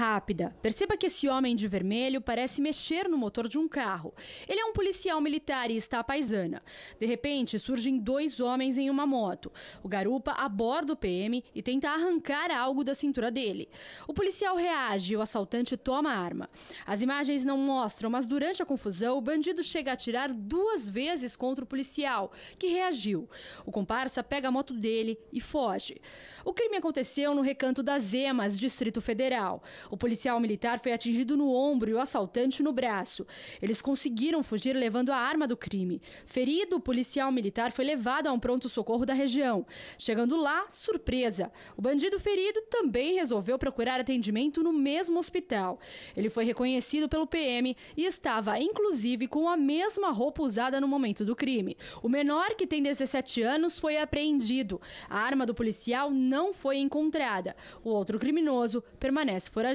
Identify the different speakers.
Speaker 1: rápida. Perceba que esse homem de vermelho parece mexer no motor de um carro. Ele é um policial militar e está à paisana. De repente, surgem dois homens em uma moto. O garupa aborda o PM e tenta arrancar algo da cintura dele. O policial reage e o assaltante toma a arma. As imagens não mostram, mas durante a confusão, o bandido chega a atirar duas vezes contra o policial, que reagiu. O comparsa pega a moto dele e foge. O crime aconteceu no recanto das Emas, Distrito Federal. O policial militar foi atingido no ombro e o assaltante no braço. Eles conseguiram fugir levando a arma do crime. Ferido, o policial militar foi levado a um pronto-socorro da região. Chegando lá, surpresa! O bandido ferido também resolveu procurar atendimento no mesmo hospital. Ele foi reconhecido pelo PM e estava, inclusive, com a mesma roupa usada no momento do crime. O menor, que tem 17 anos, foi apreendido. A arma do policial não foi encontrada. O outro criminoso permanece foragido.